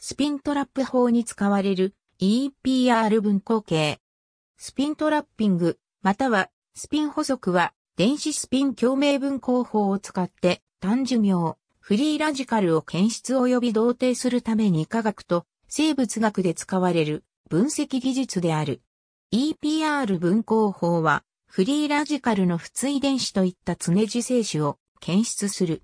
スピントラップ法に使われる EPR 分光計。スピントラッピング、またはスピン補足は電子スピン共鳴分光法を使って単寿命、フリーラジカルを検出及び同定するために科学と生物学で使われる分析技術である。EPR 分光法はフリーラジカルの不対電子といった常時精子を検出する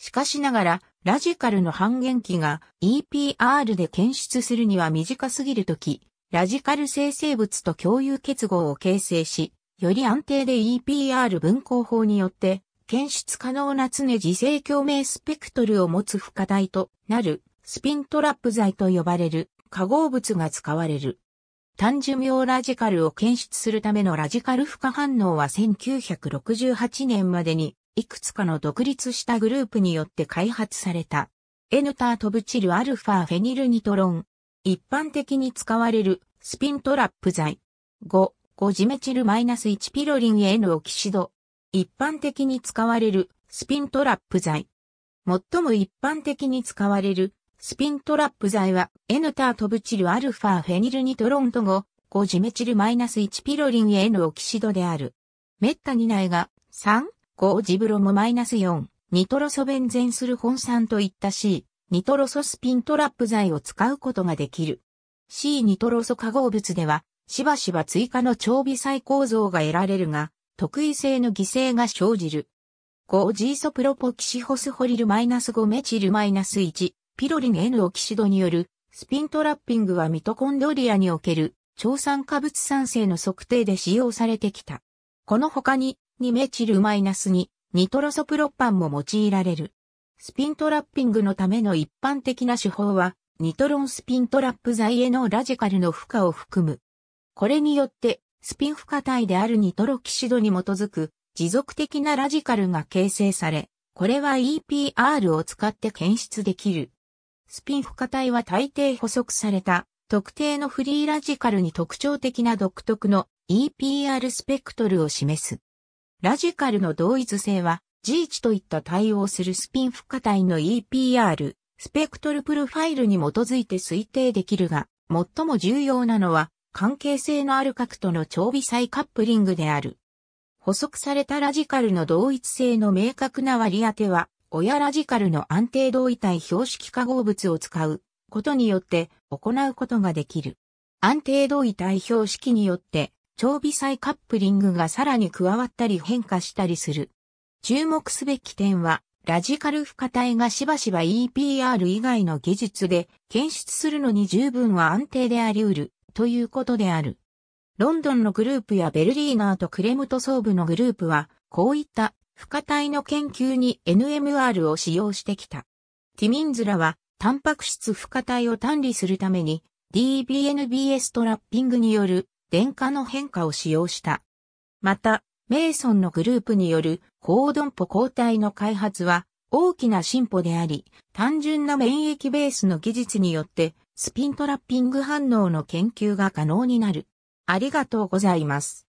しかしながら、ラジカルの半減期が EPR で検出するには短すぎるとき、ラジカル生成物と共有結合を形成し、より安定で EPR 分光法によって検出可能な常時性共鳴スペクトルを持つ負荷体となるスピントラップ剤と呼ばれる化合物が使われる。単寿命ラジカルを検出するためのラジカル負荷反応は1968年までにいくつかの独立したグループによって開発された。エヌタートブチルアルファフェニルニトロン。一般的に使われるスピントラップ剤。5、5ジメチルマイナス -1 ピロリンへのオキシド。一般的に使われるスピントラップ剤。最も一般的に使われるスピントラップ剤はエヌタートブチルアルファフェニルニトロンと5、5ジメチルマイナス -1 ピロリンへのオキシドである。滅多にないが、3、5ジブロもマイナス4、ニトロソベンゼンスルホン酸といった C、ニトロソスピントラップ剤を使うことができる。C ニトロソ化合物では、しばしば追加の超微細構造が得られるが、特異性の犠牲が生じる。5ジーソプロポキシホスホリルマイナス -5 メチルマイナス -1、ピロリン N オキシドによる、スピントラッピングはミトコンドリアにおける、超酸化物酸性の測定で使用されてきた。この他に、2メチル -2 ニトロソプロパンも用いられる。スピントラッピングのための一般的な手法は、ニトロンスピントラップ剤へのラジカルの負荷を含む。これによって、スピン負荷体であるニトロキシドに基づく持続的なラジカルが形成され、これは EPR を使って検出できる。スピン負荷体は大抵補足された特定のフリーラジカルに特徴的な独特の EPR スペクトルを示す。ラジカルの同一性は、g 値といった対応するスピン付加体の EPR、スペクトルプロファイルに基づいて推定できるが、最も重要なのは、関係性のある核との長微細カップリングである。補足されたラジカルの同一性の明確な割り当ては、親ラジカルの安定同位体標識化合物を使うことによって行うことができる。安定同位体標識によって超微細カップリングがさらに加わったり変化したりする。注目すべき点は、ラジカル負荷体がしばしば EPR 以外の技術で検出するのに十分は安定であり得るということである。ロンドンのグループやベルリーナーとクレムト総部のグループは、こういった負荷体の研究に NMR を使用してきた。ティミンズらは、タンパク質負荷体を単理するために、DBNBS トラッピングによる電化の変化を使用した。また、メイソンのグループによる高音波抗体の開発は大きな進歩であり、単純な免疫ベースの技術によってスピントラッピング反応の研究が可能になる。ありがとうございます。